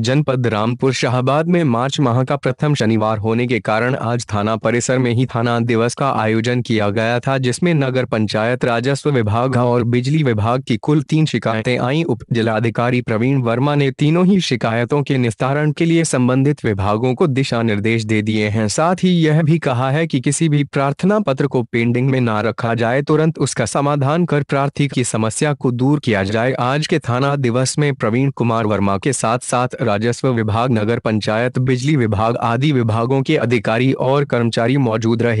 जनपद रामपुर शाहबाद में मार्च माह का प्रथम शनिवार होने के कारण आज थाना परिसर में ही थाना दिवस का आयोजन किया गया था जिसमें नगर पंचायत राजस्व विभाग और बिजली विभाग की कुल तीन शिकायतें आई उप जिलाधिकारी प्रवीण वर्मा ने तीनों ही शिकायतों के निस्तारण के लिए संबंधित विभागों को दिशा निर्देश दे दिए हैं साथ ही यह भी कहा है कि किसी भी प्रार्थना पत्र को पेंडिंग में न रखा जाए तुरंत उसका समाधान कर प्रार्थी की समस्या को दूर किया जाए आज के थाना दिवस में प्रवीण कुमार वर्मा के साथ साथ राजस्व विभाग नगर पंचायत बिजली विभाग आदि विभागों के अधिकारी और कर्मचारी मौजूद रहे